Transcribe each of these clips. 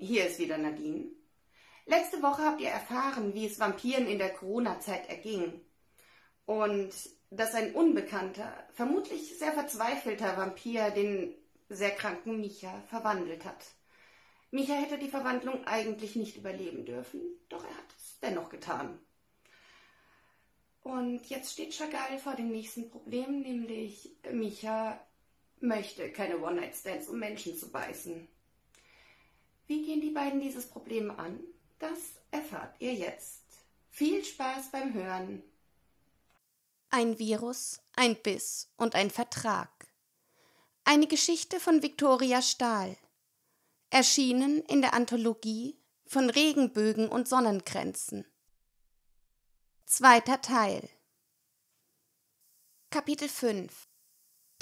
hier ist wieder Nadine. Letzte Woche habt ihr erfahren, wie es Vampiren in der Corona-Zeit erging und dass ein unbekannter, vermutlich sehr verzweifelter Vampir den sehr kranken Micha verwandelt hat. Micha hätte die Verwandlung eigentlich nicht überleben dürfen, doch er hat es dennoch getan. Und jetzt steht Chagall vor dem nächsten Problem, nämlich Micha möchte keine One-Night-Stands, um Menschen zu beißen. Wie gehen die beiden dieses Problem an? Das erfahrt ihr jetzt. Viel Spaß beim Hören. Ein Virus, ein Biss und ein Vertrag. Eine Geschichte von Viktoria Stahl. Erschienen in der Anthologie von Regenbögen und Sonnenkränzen. Zweiter Teil. Kapitel 5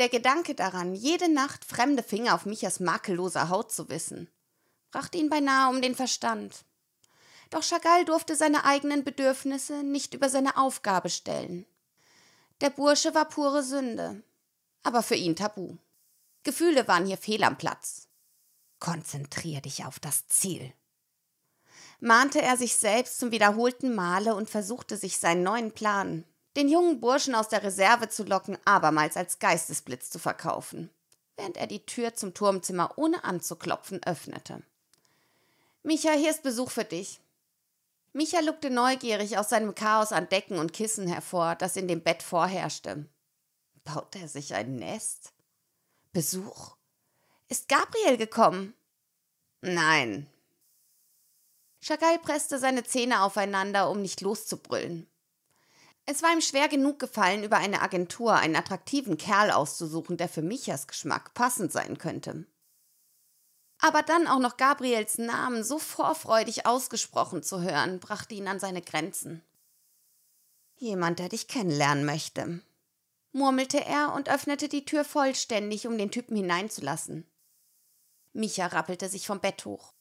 Der Gedanke daran, jede Nacht fremde Finger auf Michas makelloser Haut zu wissen, brachte ihn beinahe um den Verstand. Doch Chagall durfte seine eigenen Bedürfnisse nicht über seine Aufgabe stellen. Der Bursche war pure Sünde, aber für ihn tabu. Gefühle waren hier fehl am Platz. Konzentrier dich auf das Ziel, mahnte er sich selbst zum wiederholten Male und versuchte sich seinen neuen Plan, den jungen Burschen aus der Reserve zu locken, abermals als Geistesblitz zu verkaufen, während er die Tür zum Turmzimmer ohne anzuklopfen öffnete. Micha, hier ist Besuch für dich. Micha lugte neugierig aus seinem Chaos an Decken und Kissen hervor, das in dem Bett vorherrschte. Baut er sich ein Nest? Besuch? Ist Gabriel gekommen? Nein. Chagall presste seine Zähne aufeinander, um nicht loszubrüllen. Es war ihm schwer genug gefallen, über eine Agentur einen attraktiven Kerl auszusuchen, der für Michas Geschmack passend sein könnte. Aber dann auch noch Gabriels Namen so vorfreudig ausgesprochen zu hören, brachte ihn an seine Grenzen. Jemand, der dich kennenlernen möchte, murmelte er und öffnete die Tür vollständig, um den Typen hineinzulassen. Micha rappelte sich vom Bett hoch.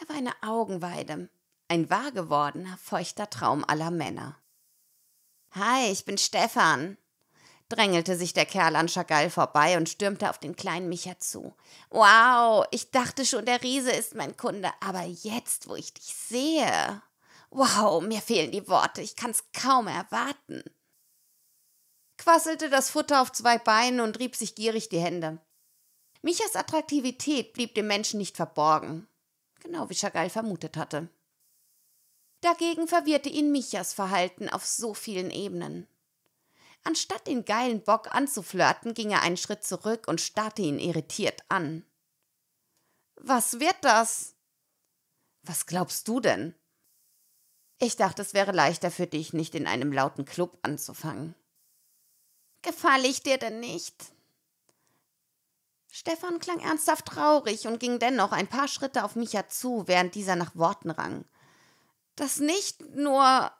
Er war eine Augenweide, ein wahrgewordener, feuchter Traum aller Männer. Hi, ich bin Stefan, drängelte sich der Kerl an Chagall vorbei und stürmte auf den kleinen Micha zu. Wow, ich dachte schon, der Riese ist mein Kunde, aber jetzt, wo ich dich sehe. Wow, mir fehlen die Worte, ich kann's kaum erwarten. Quasselte das Futter auf zwei Beinen und rieb sich gierig die Hände. Michas Attraktivität blieb dem Menschen nicht verborgen, genau wie Chagall vermutet hatte. Dagegen verwirrte ihn Michas Verhalten auf so vielen Ebenen. Anstatt den geilen Bock anzuflirten, ging er einen Schritt zurück und starrte ihn irritiert an. Was wird das? Was glaubst du denn? Ich dachte, es wäre leichter für dich, nicht in einem lauten Club anzufangen. Gefalle ich dir denn nicht? Stefan klang ernsthaft traurig und ging dennoch ein paar Schritte auf Micha zu, während dieser nach Worten rang. Das nicht nur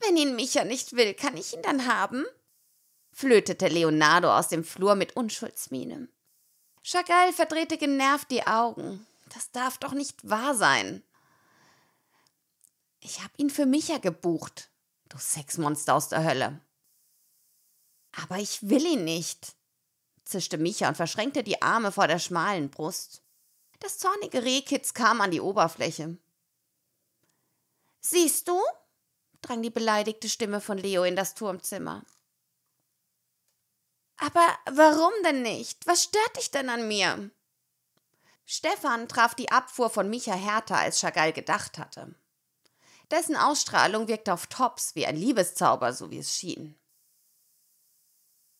wenn ihn Micha nicht will, kann ich ihn dann haben? flötete Leonardo aus dem Flur mit Unschuldsmiene. Chagall verdrehte genervt die Augen. Das darf doch nicht wahr sein. Ich hab ihn für Micha gebucht, du Sexmonster aus der Hölle. Aber ich will ihn nicht, zischte Micha und verschränkte die Arme vor der schmalen Brust. Das zornige Rehkitz kam an die Oberfläche. Siehst du? drang die beleidigte Stimme von Leo in das Turmzimmer. Aber warum denn nicht? Was stört dich denn an mir? Stefan traf die Abfuhr von Micha härter, als Chagall gedacht hatte. Dessen Ausstrahlung wirkte auf Tops wie ein Liebeszauber, so wie es schien.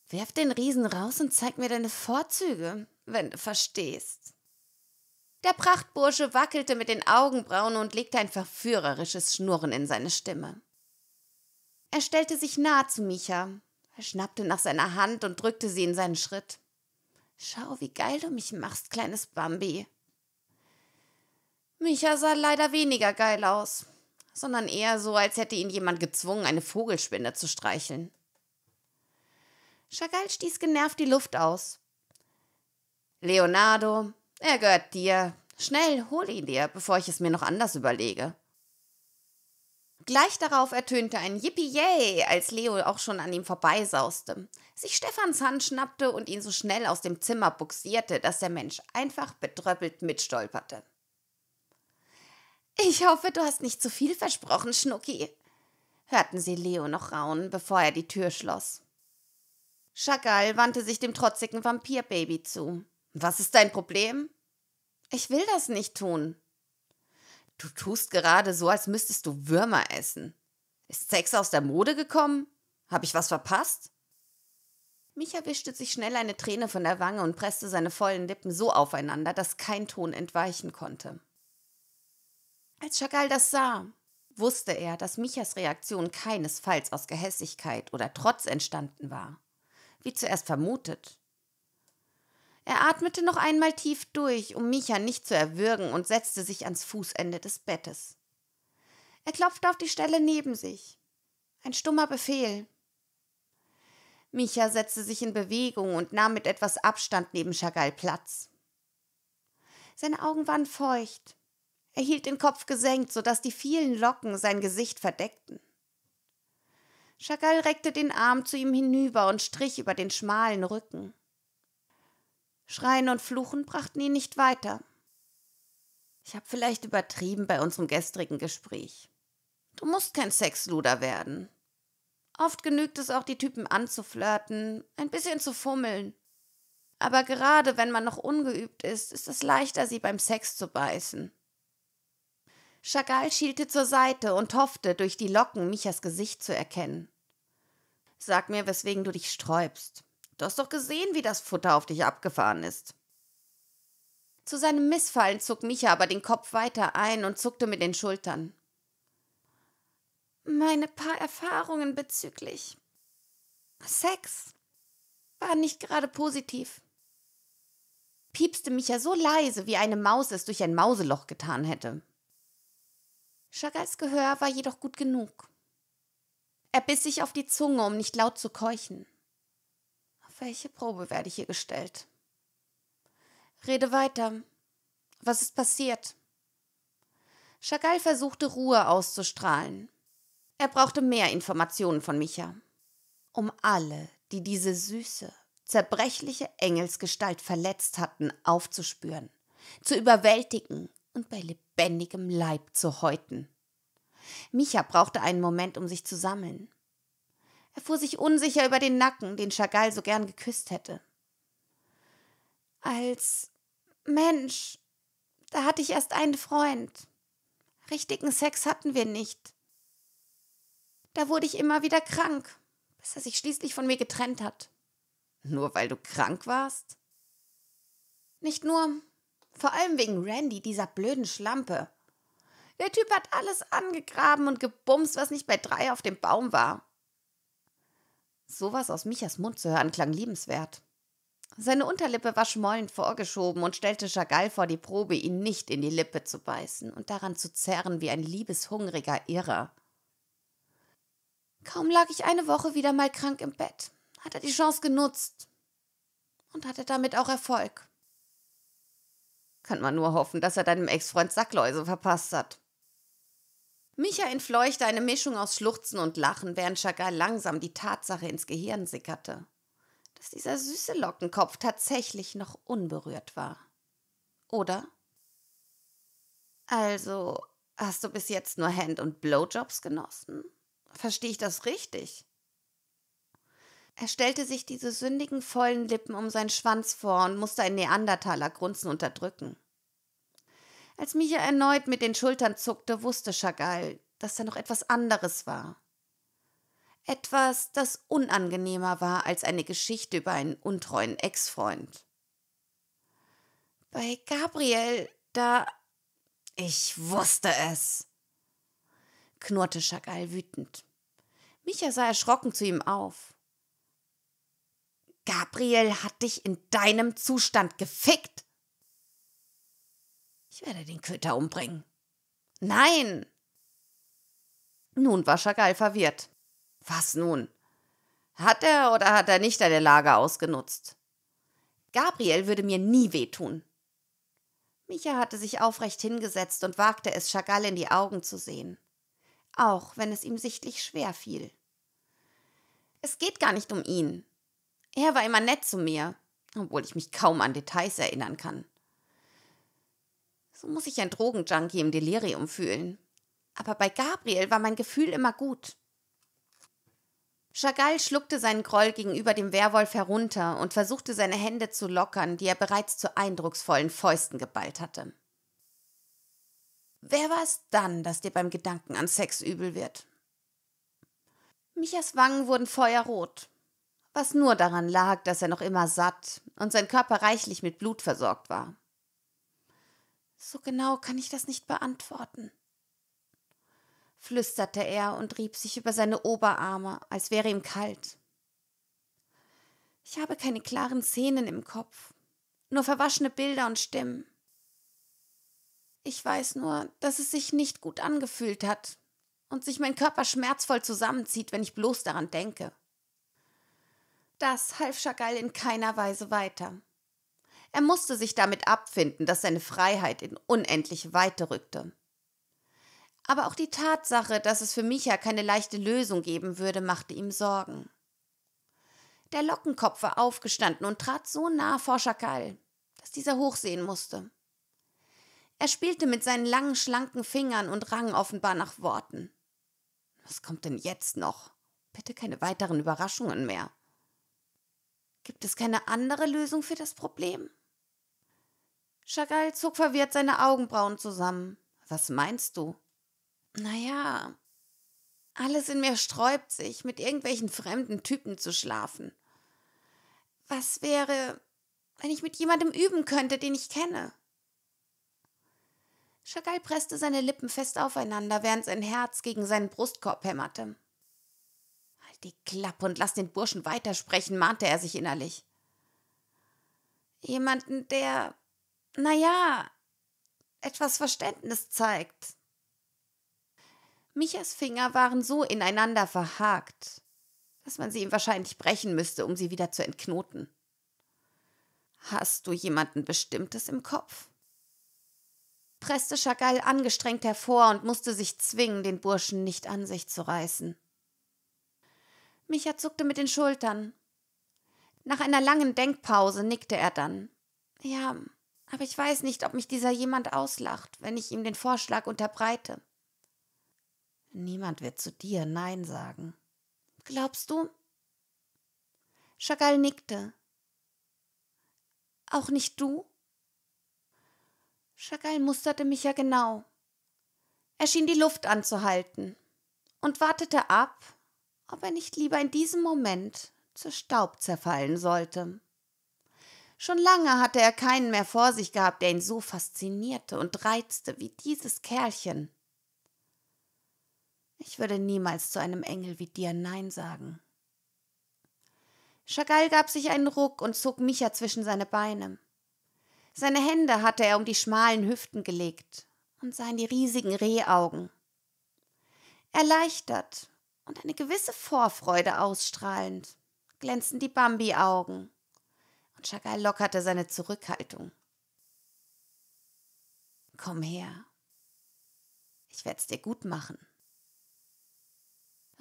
Werf den Riesen raus und zeig mir deine Vorzüge, wenn du verstehst. Der Prachtbursche wackelte mit den Augenbrauen und legte ein verführerisches Schnurren in seine Stimme. Er stellte sich nah zu Micha. schnappte nach seiner Hand und drückte sie in seinen Schritt. Schau, wie geil du mich machst, kleines Bambi. Micha sah leider weniger geil aus, sondern eher so, als hätte ihn jemand gezwungen, eine Vogelspinne zu streicheln. Chagall stieß genervt die Luft aus. Leonardo, er gehört dir. Schnell, hol ihn dir, bevor ich es mir noch anders überlege. Gleich darauf ertönte ein Yippie-Yay, als Leo auch schon an ihm vorbeisauste, sich Stefans Hand schnappte und ihn so schnell aus dem Zimmer buxierte, dass der Mensch einfach betröppelt mitstolperte. Ich hoffe, du hast nicht zu viel versprochen, Schnucki, hörten sie Leo noch raunen, bevor er die Tür schloss. Chagall wandte sich dem trotzigen Vampirbaby zu. Was ist dein Problem? Ich will das nicht tun, Du tust gerade so, als müsstest du Würmer essen. Ist Sex aus der Mode gekommen? Hab ich was verpasst? Micha wischte sich schnell eine Träne von der Wange und presste seine vollen Lippen so aufeinander, dass kein Ton entweichen konnte. Als Chagall das sah, wusste er, dass Michas Reaktion keinesfalls aus Gehässigkeit oder Trotz entstanden war. Wie zuerst vermutet, er atmete noch einmal tief durch, um Micha nicht zu erwürgen, und setzte sich ans Fußende des Bettes. Er klopfte auf die Stelle neben sich. Ein stummer Befehl. Micha setzte sich in Bewegung und nahm mit etwas Abstand neben Chagall Platz. Seine Augen waren feucht. Er hielt den Kopf gesenkt, sodass die vielen Locken sein Gesicht verdeckten. Chagall reckte den Arm zu ihm hinüber und strich über den schmalen Rücken. Schreien und Fluchen brachten ihn nicht weiter. Ich habe vielleicht übertrieben bei unserem gestrigen Gespräch. Du musst kein Sexluder werden. Oft genügt es auch, die Typen anzuflirten, ein bisschen zu fummeln. Aber gerade wenn man noch ungeübt ist, ist es leichter, sie beim Sex zu beißen. Chagall schielte zur Seite und hoffte, durch die Locken Michas Gesicht zu erkennen. Sag mir, weswegen du dich sträubst. Du hast doch gesehen, wie das Futter auf dich abgefahren ist. Zu seinem Missfallen zog Micha aber den Kopf weiter ein und zuckte mit den Schultern. Meine paar Erfahrungen bezüglich Sex waren nicht gerade positiv. Piepste Micha so leise, wie eine Maus es durch ein Mauseloch getan hätte. Chagalls Gehör war jedoch gut genug. Er biss sich auf die Zunge, um nicht laut zu keuchen welche Probe werde ich hier gestellt? Rede weiter. Was ist passiert? Chagall versuchte Ruhe auszustrahlen. Er brauchte mehr Informationen von Micha. Um alle, die diese süße, zerbrechliche Engelsgestalt verletzt hatten, aufzuspüren, zu überwältigen und bei lebendigem Leib zu häuten. Micha brauchte einen Moment, um sich zu sammeln. Er fuhr sich unsicher über den Nacken, den Chagall so gern geküsst hätte. Als Mensch, da hatte ich erst einen Freund. Richtigen Sex hatten wir nicht. Da wurde ich immer wieder krank, bis er sich schließlich von mir getrennt hat. Nur weil du krank warst? Nicht nur, vor allem wegen Randy, dieser blöden Schlampe. Der Typ hat alles angegraben und gebumst, was nicht bei drei auf dem Baum war. Sowas aus Michas Mund zu hören klang liebenswert. Seine Unterlippe war schmollend vorgeschoben und stellte Chagall vor die Probe, ihn nicht in die Lippe zu beißen und daran zu zerren wie ein liebeshungriger Irrer. Kaum lag ich eine Woche wieder mal krank im Bett, hat er die Chance genutzt und hatte damit auch Erfolg. Kann man nur hoffen, dass er deinem Ex-Freund Sackläuse verpasst hat. Micha entfleuchte eine Mischung aus Schluchzen und Lachen, während Chagall langsam die Tatsache ins Gehirn sickerte, dass dieser süße Lockenkopf tatsächlich noch unberührt war. Oder? Also, hast du bis jetzt nur Hand- und Blowjobs genossen? Verstehe ich das richtig? Er stellte sich diese sündigen, vollen Lippen um seinen Schwanz vor und musste ein Neandertaler grunzen unterdrücken. Als Micha erneut mit den Schultern zuckte, wusste Chagall, dass da noch etwas anderes war. Etwas, das unangenehmer war als eine Geschichte über einen untreuen Ex-Freund. Bei Gabriel, da. Ich wusste es! knurrte Chagall wütend. Micha sah erschrocken zu ihm auf. Gabriel hat dich in deinem Zustand gefickt! Ich werde den Köter umbringen. Nein! Nun war Chagall verwirrt. Was nun? Hat er oder hat er nicht deine Lage ausgenutzt? Gabriel würde mir nie wehtun. Micha hatte sich aufrecht hingesetzt und wagte es, Chagall in die Augen zu sehen. Auch wenn es ihm sichtlich schwer fiel. Es geht gar nicht um ihn. Er war immer nett zu mir, obwohl ich mich kaum an Details erinnern kann. So muss ich ein Drogenjunkie im Delirium fühlen. Aber bei Gabriel war mein Gefühl immer gut. Chagall schluckte seinen Groll gegenüber dem Werwolf herunter und versuchte seine Hände zu lockern, die er bereits zu eindrucksvollen Fäusten geballt hatte. Wer war es dann, dass dir beim Gedanken an Sex übel wird? Michas Wangen wurden feuerrot, was nur daran lag, dass er noch immer satt und sein Körper reichlich mit Blut versorgt war. So genau kann ich das nicht beantworten, flüsterte er und rieb sich über seine Oberarme, als wäre ihm kalt. Ich habe keine klaren Szenen im Kopf, nur verwaschene Bilder und Stimmen. Ich weiß nur, dass es sich nicht gut angefühlt hat und sich mein Körper schmerzvoll zusammenzieht, wenn ich bloß daran denke. Das half Chagall in keiner Weise weiter. Er musste sich damit abfinden, dass seine Freiheit in unendliche Weite rückte. Aber auch die Tatsache, dass es für Micha keine leichte Lösung geben würde, machte ihm Sorgen. Der Lockenkopf war aufgestanden und trat so nah vor Schakal, dass dieser hochsehen musste. Er spielte mit seinen langen, schlanken Fingern und rang offenbar nach Worten. Was kommt denn jetzt noch? Bitte keine weiteren Überraschungen mehr. Gibt es keine andere Lösung für das Problem? Chagall zog verwirrt seine Augenbrauen zusammen. Was meinst du? Naja, alles in mir sträubt sich, mit irgendwelchen fremden Typen zu schlafen. Was wäre, wenn ich mit jemandem üben könnte, den ich kenne? Chagall presste seine Lippen fest aufeinander, während sein Herz gegen seinen Brustkorb hämmerte. Halt die Klappe und lass den Burschen weitersprechen, mahnte er sich innerlich. Jemanden, der naja, etwas Verständnis zeigt. Michas Finger waren so ineinander verhakt, dass man sie ihm wahrscheinlich brechen müsste, um sie wieder zu entknoten. Hast du jemanden Bestimmtes im Kopf? presste Chagall angestrengt hervor und musste sich zwingen, den Burschen nicht an sich zu reißen. Micha zuckte mit den Schultern. Nach einer langen Denkpause nickte er dann. Ja, aber ich weiß nicht, ob mich dieser jemand auslacht, wenn ich ihm den Vorschlag unterbreite. Niemand wird zu dir Nein sagen. Glaubst du? Chagall nickte. Auch nicht du? Chagall musterte mich ja genau. Er schien die Luft anzuhalten und wartete ab, ob er nicht lieber in diesem Moment zu Staub zerfallen sollte. Schon lange hatte er keinen mehr vor sich gehabt, der ihn so faszinierte und reizte wie dieses Kerlchen. Ich würde niemals zu einem Engel wie dir Nein sagen. Chagall gab sich einen Ruck und zog Micha zwischen seine Beine. Seine Hände hatte er um die schmalen Hüften gelegt und sah in die riesigen Rehaugen. Erleichtert und eine gewisse Vorfreude ausstrahlend glänzten die Bambi-Augen und Chagall lockerte seine Zurückhaltung. Komm her. Ich werd's dir gut machen.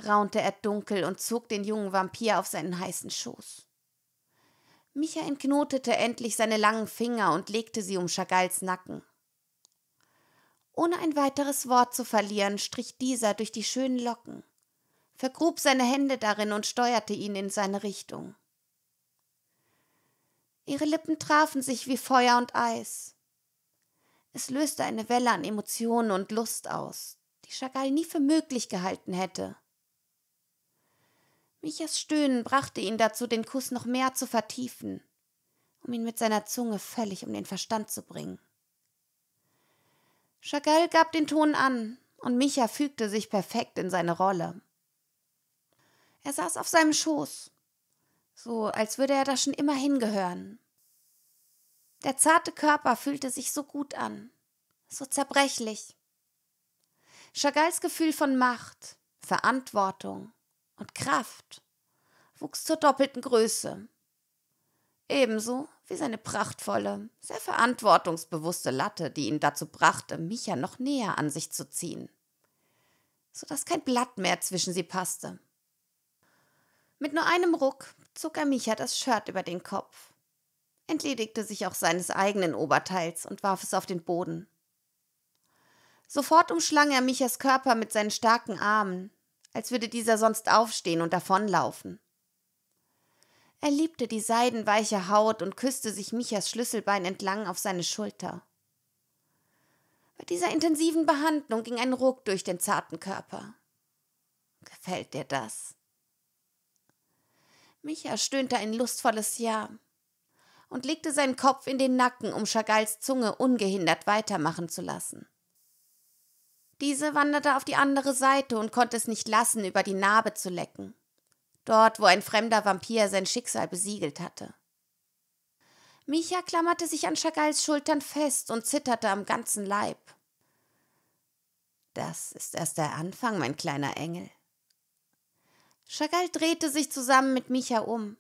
Raunte er dunkel und zog den jungen Vampir auf seinen heißen Schoß. Micha entknotete endlich seine langen Finger und legte sie um Chagalls Nacken. Ohne ein weiteres Wort zu verlieren, strich dieser durch die schönen Locken, vergrub seine Hände darin und steuerte ihn in seine Richtung. Ihre Lippen trafen sich wie Feuer und Eis. Es löste eine Welle an Emotionen und Lust aus, die Chagall nie für möglich gehalten hätte. Michas Stöhnen brachte ihn dazu, den Kuss noch mehr zu vertiefen, um ihn mit seiner Zunge völlig um den Verstand zu bringen. Chagall gab den Ton an, und Micha fügte sich perfekt in seine Rolle. Er saß auf seinem Schoß, so als würde er da schon immer hingehören. Der zarte Körper fühlte sich so gut an, so zerbrechlich. Chagalls Gefühl von Macht, Verantwortung und Kraft wuchs zur doppelten Größe. Ebenso wie seine prachtvolle, sehr verantwortungsbewusste Latte, die ihn dazu brachte, Micha noch näher an sich zu ziehen, sodass kein Blatt mehr zwischen sie passte. Mit nur einem Ruck zog er Micha das Shirt über den Kopf, entledigte sich auch seines eigenen Oberteils und warf es auf den Boden. Sofort umschlang er Michas Körper mit seinen starken Armen, als würde dieser sonst aufstehen und davonlaufen. Er liebte die seidenweiche Haut und küsste sich Michas Schlüsselbein entlang auf seine Schulter. Bei dieser intensiven Behandlung ging ein Ruck durch den zarten Körper. Gefällt dir das? Micha stöhnte ein lustvolles Ja und legte seinen Kopf in den Nacken, um Chagalls Zunge ungehindert weitermachen zu lassen. Diese wanderte auf die andere Seite und konnte es nicht lassen, über die Narbe zu lecken. Dort, wo ein fremder Vampir sein Schicksal besiegelt hatte. Micha klammerte sich an Chagalls Schultern fest und zitterte am ganzen Leib. Das ist erst der Anfang, mein kleiner Engel. Chagall drehte sich zusammen mit Micha um.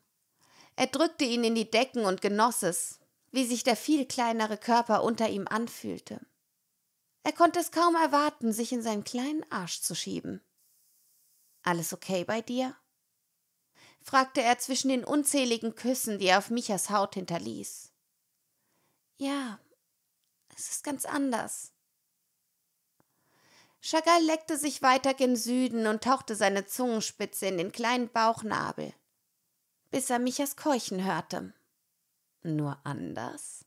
Er drückte ihn in die Decken und genoss es, wie sich der viel kleinere Körper unter ihm anfühlte. Er konnte es kaum erwarten, sich in seinen kleinen Arsch zu schieben. Alles okay bei dir? fragte er zwischen den unzähligen Küssen, die er auf Michas Haut hinterließ. Ja, es ist ganz anders, Chagall leckte sich weiter gen Süden und tauchte seine Zungenspitze in den kleinen Bauchnabel, bis er Michas Keuchen hörte. Nur anders?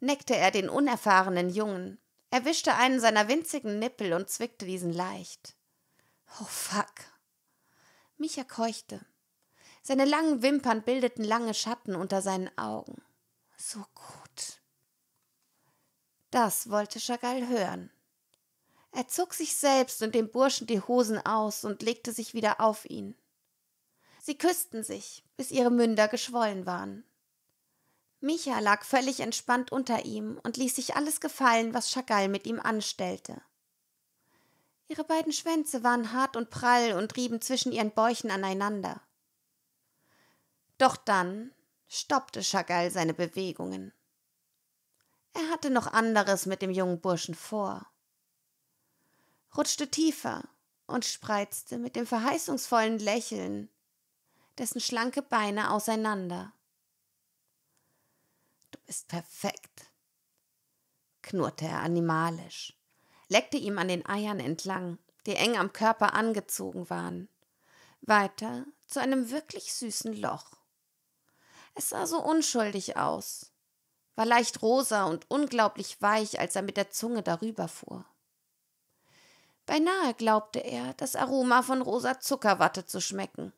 Neckte er den unerfahrenen Jungen, erwischte einen seiner winzigen Nippel und zwickte diesen leicht. Oh fuck. Micha keuchte. Seine langen Wimpern bildeten lange Schatten unter seinen Augen. So gut. Das wollte Chagall hören. Er zog sich selbst und dem Burschen die Hosen aus und legte sich wieder auf ihn. Sie küssten sich, bis ihre Münder geschwollen waren. Micha lag völlig entspannt unter ihm und ließ sich alles gefallen, was Chagall mit ihm anstellte. Ihre beiden Schwänze waren hart und prall und rieben zwischen ihren Bäuchen aneinander. Doch dann stoppte Chagall seine Bewegungen. Er hatte noch anderes mit dem jungen Burschen vor rutschte tiefer und spreizte mit dem verheißungsvollen Lächeln dessen schlanke Beine auseinander. Du bist perfekt, knurrte er animalisch, leckte ihm an den Eiern entlang, die eng am Körper angezogen waren, weiter zu einem wirklich süßen Loch. Es sah so unschuldig aus, war leicht rosa und unglaublich weich, als er mit der Zunge darüber fuhr. Beinahe glaubte er, das Aroma von rosa Zuckerwatte zu schmecken.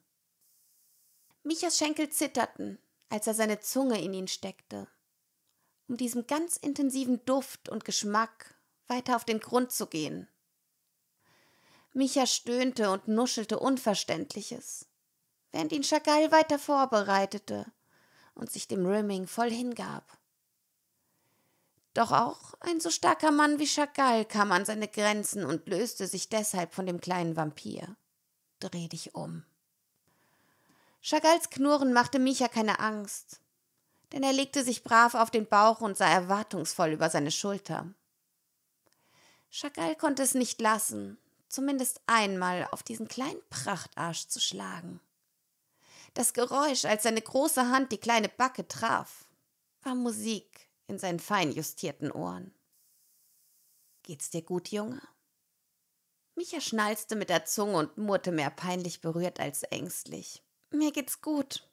Michas Schenkel zitterten, als er seine Zunge in ihn steckte. Um diesem ganz intensiven Duft und Geschmack weiter auf den Grund zu gehen. Micha stöhnte und nuschelte Unverständliches, während ihn Chagall weiter vorbereitete und sich dem Rimming voll hingab. Doch auch ein so starker Mann wie Chagall kam an seine Grenzen und löste sich deshalb von dem kleinen Vampir. Dreh dich um. Chagalls Knurren machte Micha keine Angst, denn er legte sich brav auf den Bauch und sah erwartungsvoll über seine Schulter. Chagall konnte es nicht lassen, zumindest einmal auf diesen kleinen Prachtarsch zu schlagen. Das Geräusch, als seine große Hand die kleine Backe traf, war Musik in seinen fein justierten Ohren. Geht's dir gut, Junge? Micha schnalzte mit der Zunge und murrte mehr peinlich berührt als ängstlich. Mir geht's gut.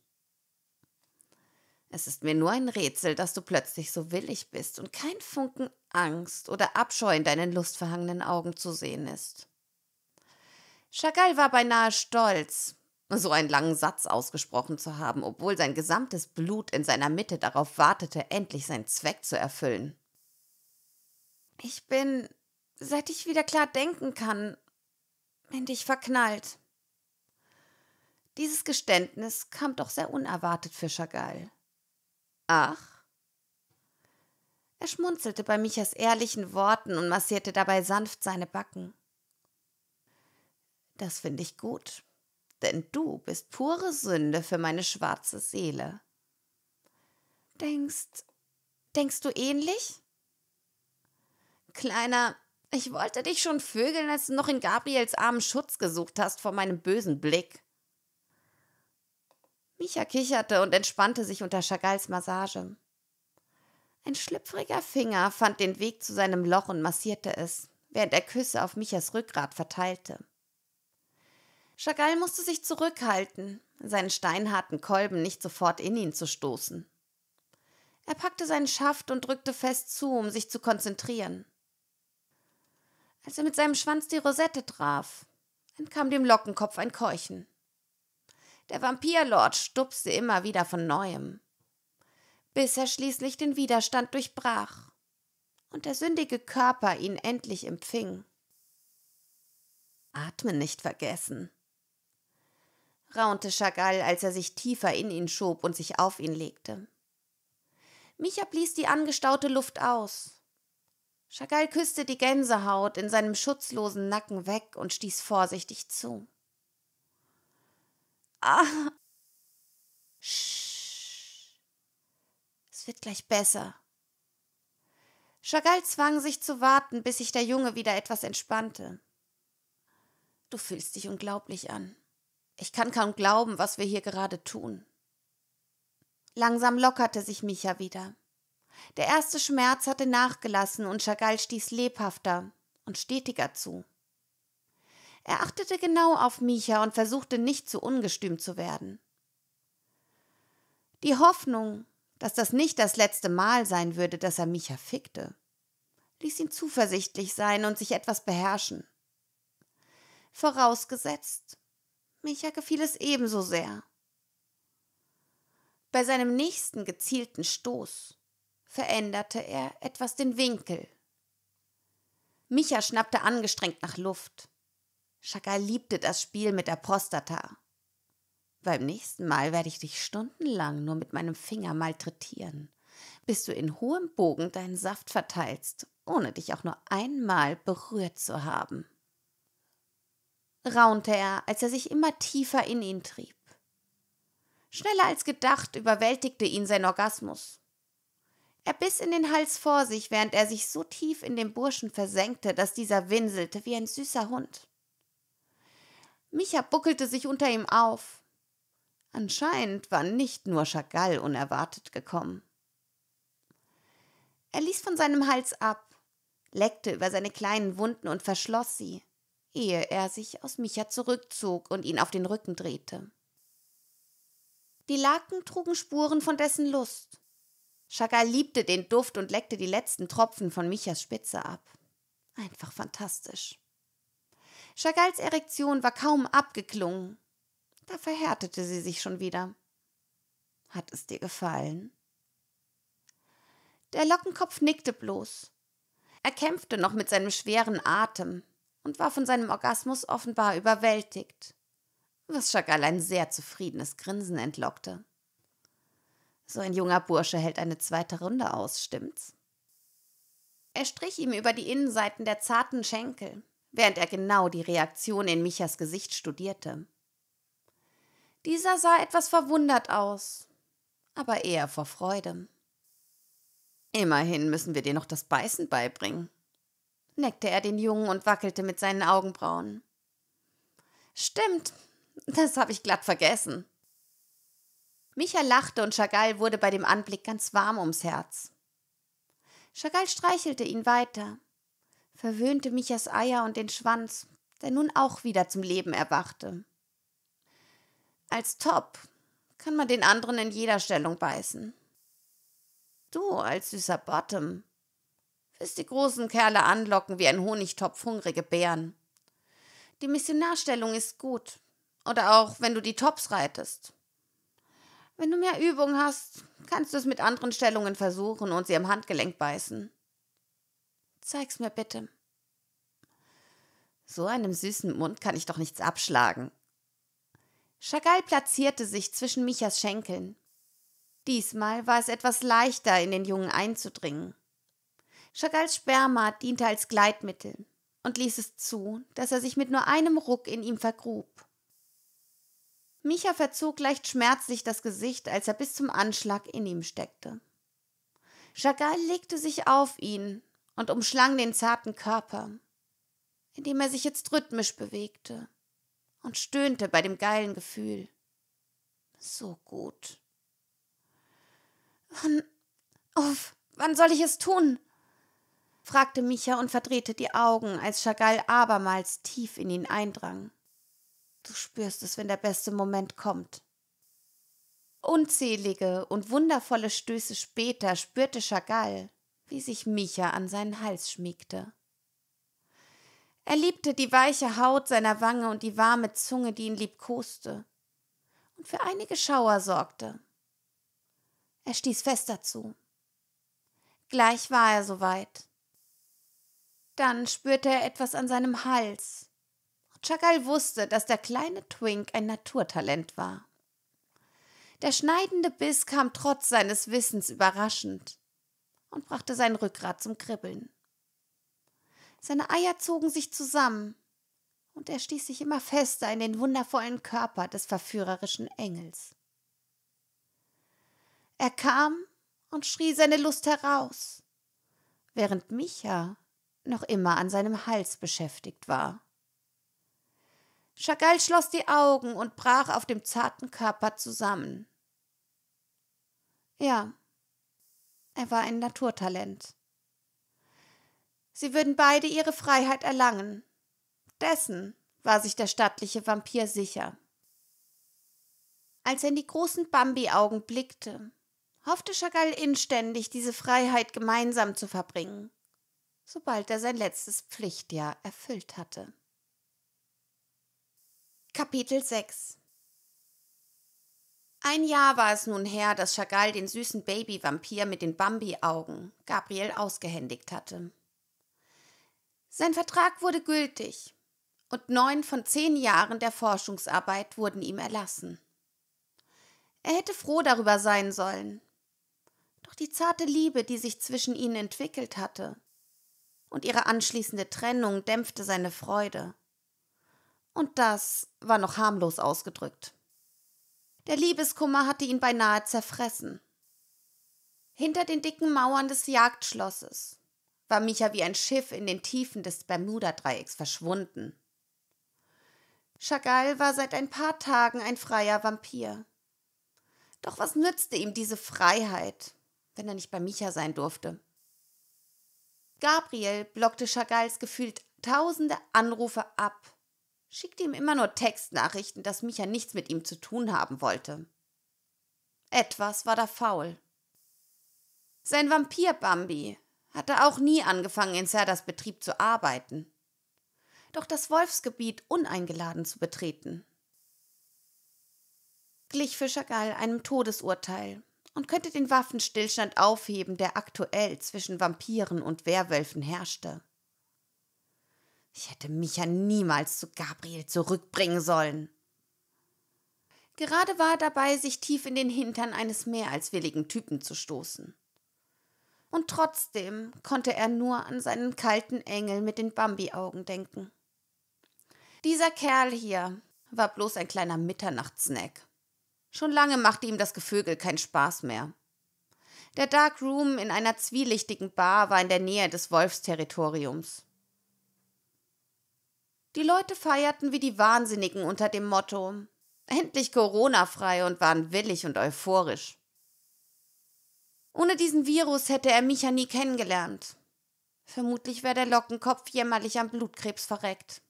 Es ist mir nur ein Rätsel, dass du plötzlich so willig bist und kein Funken Angst oder Abscheu in deinen lustverhangenen Augen zu sehen ist. Chagall war beinahe stolz, so einen langen Satz ausgesprochen zu haben, obwohl sein gesamtes Blut in seiner Mitte darauf wartete, endlich seinen Zweck zu erfüllen. Ich bin, seit ich wieder klar denken kann, in dich verknallt. Dieses Geständnis kam doch sehr unerwartet für Chagall. Ach? Er schmunzelte bei Michas ehrlichen Worten und massierte dabei sanft seine Backen. Das finde ich gut, denn du bist pure Sünde für meine schwarze Seele. Denkst, denkst du ähnlich? Kleiner, ich wollte dich schon vögeln, als du noch in Gabriels Armen Schutz gesucht hast vor meinem bösen Blick. Micha kicherte und entspannte sich unter Chagalls Massage. Ein schlüpfriger Finger fand den Weg zu seinem Loch und massierte es, während er Küsse auf Michas Rückgrat verteilte. Chagall musste sich zurückhalten, seinen steinharten Kolben nicht sofort in ihn zu stoßen. Er packte seinen Schaft und drückte fest zu, um sich zu konzentrieren. Als er mit seinem Schwanz die Rosette traf, entkam dem Lockenkopf ein Keuchen. Der Vampirlord stupste immer wieder von neuem, bis er schließlich den Widerstand durchbrach und der sündige Körper ihn endlich empfing. Atmen nicht vergessen, raunte Chagall, als er sich tiefer in ihn schob und sich auf ihn legte. Micha blies die angestaute Luft aus. Chagall küsste die Gänsehaut in seinem schutzlosen Nacken weg und stieß vorsichtig zu. Ah! Sch. Es wird gleich besser. Chagall zwang sich zu warten, bis sich der Junge wieder etwas entspannte. Du fühlst dich unglaublich an. Ich kann kaum glauben, was wir hier gerade tun. Langsam lockerte sich Micha wieder. Der erste Schmerz hatte nachgelassen und Chagall stieß lebhafter und stetiger zu. Er achtete genau auf Micha und versuchte nicht zu ungestüm zu werden. Die Hoffnung, dass das nicht das letzte Mal sein würde, dass er Micha fickte, ließ ihn zuversichtlich sein und sich etwas beherrschen. Vorausgesetzt, Micha gefiel es ebenso sehr. Bei seinem nächsten gezielten Stoß veränderte er etwas den Winkel. Micha schnappte angestrengt nach Luft. Chaka liebte das Spiel mit der Prostata. Beim nächsten Mal werde ich dich stundenlang nur mit meinem Finger malträtieren, bis du in hohem Bogen deinen Saft verteilst, ohne dich auch nur einmal berührt zu haben raunte er, als er sich immer tiefer in ihn trieb. Schneller als gedacht überwältigte ihn sein Orgasmus. Er biss in den Hals vor sich, während er sich so tief in den Burschen versenkte, dass dieser winselte wie ein süßer Hund. Micha buckelte sich unter ihm auf. Anscheinend war nicht nur Chagall unerwartet gekommen. Er ließ von seinem Hals ab, leckte über seine kleinen Wunden und verschloss sie ehe er sich aus Micha zurückzog und ihn auf den Rücken drehte. Die Laken trugen Spuren von dessen Lust. Chagall liebte den Duft und leckte die letzten Tropfen von Michas Spitze ab. Einfach fantastisch. Chagalls Erektion war kaum abgeklungen. Da verhärtete sie sich schon wieder. Hat es dir gefallen? Der Lockenkopf nickte bloß. Er kämpfte noch mit seinem schweren Atem und war von seinem Orgasmus offenbar überwältigt, was Chagall ein sehr zufriedenes Grinsen entlockte. So ein junger Bursche hält eine zweite Runde aus, stimmt's? Er strich ihm über die Innenseiten der zarten Schenkel, während er genau die Reaktion in Michas Gesicht studierte. Dieser sah etwas verwundert aus, aber eher vor Freude. Immerhin müssen wir dir noch das Beißen beibringen, neckte er den Jungen und wackelte mit seinen Augenbrauen. Stimmt, das habe ich glatt vergessen. Micha lachte und Chagall wurde bei dem Anblick ganz warm ums Herz. Chagall streichelte ihn weiter, verwöhnte Michas Eier und den Schwanz, der nun auch wieder zum Leben erwachte. Als Top kann man den anderen in jeder Stellung beißen. Du als süßer Bottom, Willst die großen Kerle anlocken wie ein Honigtopf hungrige Bären. Die Missionarstellung ist gut. Oder auch, wenn du die Tops reitest. Wenn du mehr Übung hast, kannst du es mit anderen Stellungen versuchen und sie am Handgelenk beißen. Zeig's mir bitte. So einem süßen Mund kann ich doch nichts abschlagen. Chagall platzierte sich zwischen Michas Schenkeln. Diesmal war es etwas leichter, in den Jungen einzudringen. Chagalls Sperma diente als Gleitmittel und ließ es zu, dass er sich mit nur einem Ruck in ihm vergrub. Micha verzog leicht schmerzlich das Gesicht, als er bis zum Anschlag in ihm steckte. Chagall legte sich auf ihn und umschlang den zarten Körper, indem er sich jetzt rhythmisch bewegte und stöhnte bei dem geilen Gefühl. So gut. Wann, uff, wann soll ich es tun? fragte Micha und verdrehte die Augen, als Chagall abermals tief in ihn eindrang. Du spürst es, wenn der beste Moment kommt. Unzählige und wundervolle Stöße später spürte Chagall, wie sich Micha an seinen Hals schmiegte. Er liebte die weiche Haut seiner Wange und die warme Zunge, die ihn liebkoste und für einige Schauer sorgte. Er stieß fest dazu. Gleich war er soweit. Dann spürte er etwas an seinem Hals. Chagall wusste, dass der kleine Twink ein Naturtalent war. Der schneidende Biss kam trotz seines Wissens überraschend und brachte sein Rückgrat zum Kribbeln. Seine Eier zogen sich zusammen und er stieß sich immer fester in den wundervollen Körper des verführerischen Engels. Er kam und schrie seine Lust heraus, während Micha noch immer an seinem Hals beschäftigt war. Chagall schloss die Augen und brach auf dem zarten Körper zusammen. Ja, er war ein Naturtalent. Sie würden beide ihre Freiheit erlangen. Dessen war sich der stattliche Vampir sicher. Als er in die großen Bambi-Augen blickte, hoffte Chagall inständig, diese Freiheit gemeinsam zu verbringen sobald er sein letztes Pflichtjahr erfüllt hatte. Kapitel 6 ein Jahr war es nun her, dass Chagall den süßen Babyvampir mit den Bambi-Augen Gabriel ausgehändigt hatte. Sein Vertrag wurde gültig und neun von zehn Jahren der Forschungsarbeit wurden ihm erlassen. Er hätte froh darüber sein sollen. Doch die zarte Liebe, die sich zwischen ihnen entwickelt hatte, und ihre anschließende Trennung dämpfte seine Freude. Und das war noch harmlos ausgedrückt. Der Liebeskummer hatte ihn beinahe zerfressen. Hinter den dicken Mauern des Jagdschlosses war Micha wie ein Schiff in den Tiefen des Bermuda-Dreiecks verschwunden. Chagall war seit ein paar Tagen ein freier Vampir. Doch was nützte ihm diese Freiheit, wenn er nicht bei Micha sein durfte? Gabriel blockte Chagalls gefühlt tausende Anrufe ab, schickte ihm immer nur Textnachrichten, dass Micha nichts mit ihm zu tun haben wollte. Etwas war da faul. Sein Vampir Bambi hatte auch nie angefangen, in Serdas Betrieb zu arbeiten. Doch das Wolfsgebiet uneingeladen zu betreten, glich für Chagall einem Todesurteil und könnte den Waffenstillstand aufheben, der aktuell zwischen Vampiren und Werwölfen herrschte. Ich hätte mich ja niemals zu Gabriel zurückbringen sollen. Gerade war er dabei, sich tief in den Hintern eines mehr als willigen Typen zu stoßen. Und trotzdem konnte er nur an seinen kalten Engel mit den Bambi-Augen denken. Dieser Kerl hier war bloß ein kleiner Mitternachtssnack. Schon lange machte ihm das Gevögel keinen Spaß mehr. Der Dark Room in einer zwielichtigen Bar war in der Nähe des Wolfsterritoriums. Die Leute feierten wie die Wahnsinnigen unter dem Motto endlich Corona-frei und waren willig und euphorisch. Ohne diesen Virus hätte er Micha nie kennengelernt. Vermutlich wäre der Lockenkopf jämmerlich am Blutkrebs verreckt.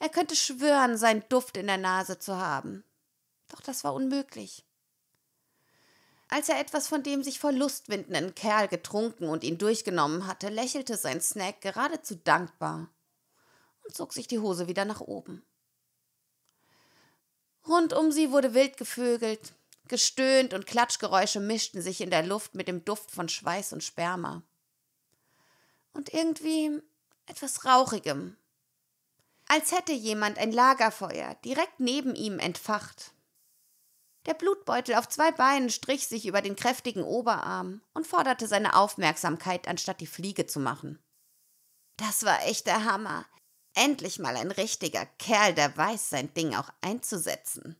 Er könnte schwören, seinen Duft in der Nase zu haben. Doch das war unmöglich. Als er etwas von dem sich vor Lust windenden Kerl getrunken und ihn durchgenommen hatte, lächelte sein Snack geradezu dankbar und zog sich die Hose wieder nach oben. Rund um sie wurde wild gevögelt, gestöhnt und Klatschgeräusche mischten sich in der Luft mit dem Duft von Schweiß und Sperma. Und irgendwie etwas Rauchigem. Als hätte jemand ein Lagerfeuer direkt neben ihm entfacht. Der Blutbeutel auf zwei Beinen strich sich über den kräftigen Oberarm und forderte seine Aufmerksamkeit, anstatt die Fliege zu machen. Das war echt der Hammer. Endlich mal ein richtiger Kerl, der weiß, sein Ding auch einzusetzen.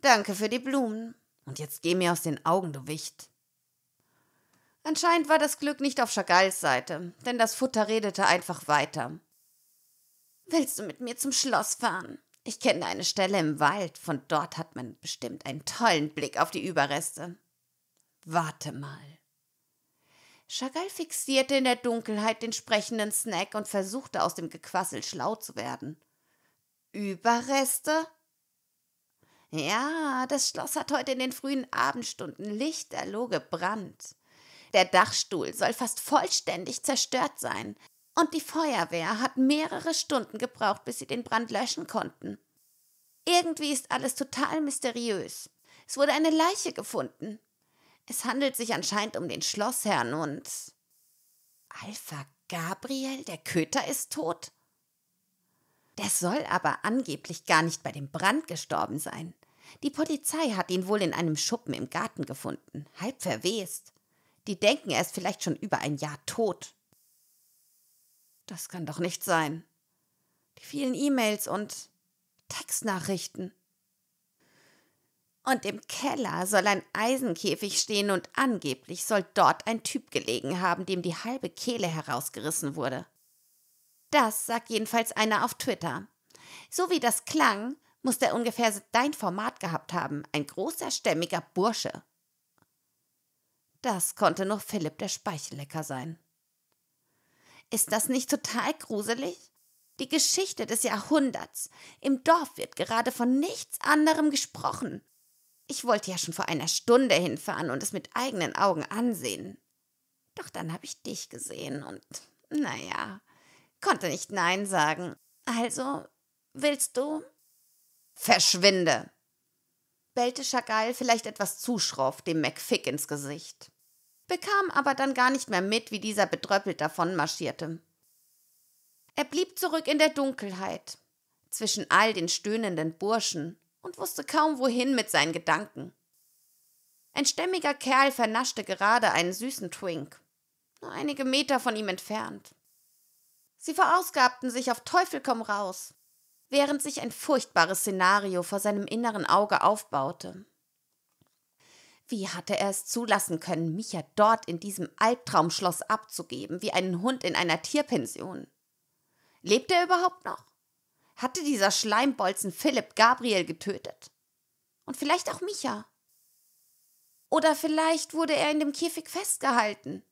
Danke für die Blumen. Und jetzt geh mir aus den Augen, du Wicht. Anscheinend war das Glück nicht auf Chagalls Seite, denn das Futter redete einfach weiter. Willst du mit mir zum Schloss fahren? Ich kenne eine Stelle im Wald, von dort hat man bestimmt einen tollen Blick auf die Überreste. Warte mal. Chagall fixierte in der Dunkelheit den sprechenden Snack und versuchte aus dem Gequassel schlau zu werden. Überreste? Ja, das Schloss hat heute in den frühen Abendstunden lichterloh gebrannt. Der Dachstuhl soll fast vollständig zerstört sein und die Feuerwehr hat mehrere Stunden gebraucht, bis sie den Brand löschen konnten. Irgendwie ist alles total mysteriös. Es wurde eine Leiche gefunden. Es handelt sich anscheinend um den Schlossherrn und. Alpha Gabriel, der Köter ist tot? Der soll aber angeblich gar nicht bei dem Brand gestorben sein. Die Polizei hat ihn wohl in einem Schuppen im Garten gefunden, halb verwest. Die denken, er ist vielleicht schon über ein Jahr tot. Das kann doch nicht sein. Die vielen E-Mails und Textnachrichten. Und im Keller soll ein Eisenkäfig stehen und angeblich soll dort ein Typ gelegen haben, dem die halbe Kehle herausgerissen wurde. Das sagt jedenfalls einer auf Twitter. So wie das klang, muss der ungefähr dein Format gehabt haben, ein großer, stämmiger Bursche. Das konnte nur Philipp der Speichellecker sein. Ist das nicht total gruselig? Die Geschichte des Jahrhunderts. Im Dorf wird gerade von nichts anderem gesprochen. Ich wollte ja schon vor einer Stunde hinfahren und es mit eigenen Augen ansehen. Doch dann habe ich dich gesehen und, naja, konnte nicht Nein sagen. Also, willst du? Verschwinde! bellte Chagall vielleicht etwas zu schroff dem McFick ins Gesicht bekam aber dann gar nicht mehr mit, wie dieser bedröppelt davonmarschierte. Er blieb zurück in der Dunkelheit, zwischen all den stöhnenden Burschen und wusste kaum wohin mit seinen Gedanken. Ein stämmiger Kerl vernaschte gerade einen süßen Twink, nur einige Meter von ihm entfernt. Sie verausgabten sich auf Teufel komm raus, während sich ein furchtbares Szenario vor seinem inneren Auge aufbaute. Wie hatte er es zulassen können, Micha dort in diesem Albtraumschloss abzugeben, wie einen Hund in einer Tierpension? Lebt er überhaupt noch? Hatte dieser Schleimbolzen Philipp Gabriel getötet? Und vielleicht auch Micha? Oder vielleicht wurde er in dem Käfig festgehalten?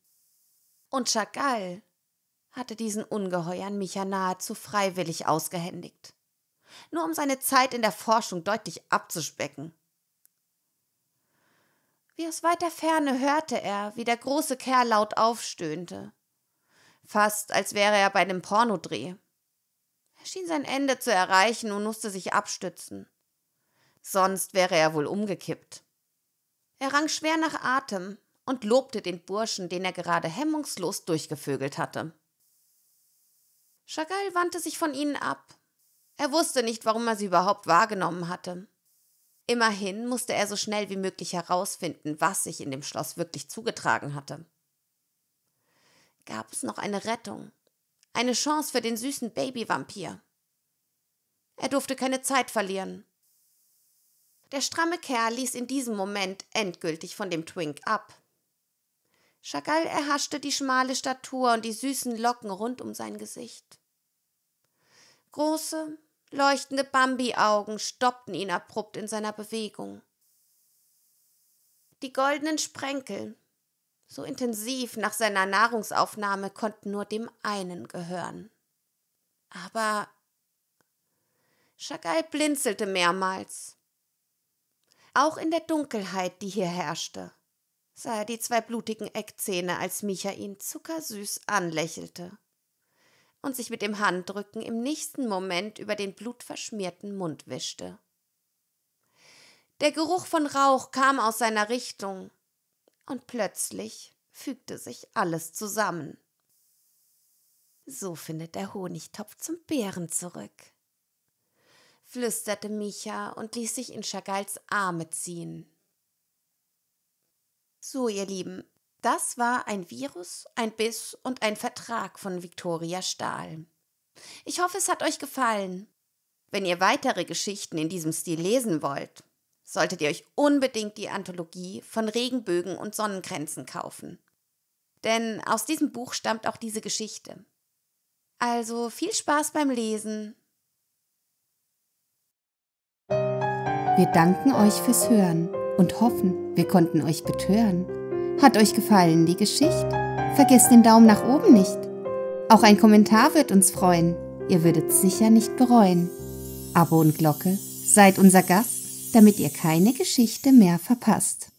Und Chagall hatte diesen Ungeheuern Micha nahezu freiwillig ausgehändigt. Nur um seine Zeit in der Forschung deutlich abzuspecken. Wie aus weiter Ferne hörte er, wie der große Kerl laut aufstöhnte. Fast, als wäre er bei einem Pornodreh. Er schien sein Ende zu erreichen und musste sich abstützen. Sonst wäre er wohl umgekippt. Er rang schwer nach Atem und lobte den Burschen, den er gerade hemmungslos durchgevögelt hatte. Chagall wandte sich von ihnen ab. Er wusste nicht, warum er sie überhaupt wahrgenommen hatte. Immerhin musste er so schnell wie möglich herausfinden, was sich in dem Schloss wirklich zugetragen hatte. Gab es noch eine Rettung? Eine Chance für den süßen Babyvampir? Er durfte keine Zeit verlieren. Der stramme Kerl ließ in diesem Moment endgültig von dem Twink ab. Chagall erhaschte die schmale Statur und die süßen Locken rund um sein Gesicht. Große, Leuchtende Bambi-Augen stoppten ihn abrupt in seiner Bewegung. Die goldenen Sprenkel, so intensiv nach seiner Nahrungsaufnahme, konnten nur dem einen gehören. Aber Chagall blinzelte mehrmals. Auch in der Dunkelheit, die hier herrschte, sah er die zwei blutigen Eckzähne, als Micha ihn zuckersüß anlächelte und sich mit dem Handrücken im nächsten Moment über den blutverschmierten Mund wischte. Der Geruch von Rauch kam aus seiner Richtung, und plötzlich fügte sich alles zusammen. So findet der Honigtopf zum Bären zurück, flüsterte Micha und ließ sich in Chagals Arme ziehen. So, ihr Lieben, das war ein Virus, ein Biss und ein Vertrag von Viktoria Stahl. Ich hoffe, es hat euch gefallen. Wenn ihr weitere Geschichten in diesem Stil lesen wollt, solltet ihr euch unbedingt die Anthologie von Regenbögen und Sonnenkränzen kaufen. Denn aus diesem Buch stammt auch diese Geschichte. Also viel Spaß beim Lesen. Wir danken euch fürs Hören und hoffen, wir konnten euch betören. Hat euch gefallen die Geschichte? Vergesst den Daumen nach oben nicht. Auch ein Kommentar wird uns freuen. Ihr würdet sicher nicht bereuen. Abo und Glocke, seid unser Gast, damit ihr keine Geschichte mehr verpasst.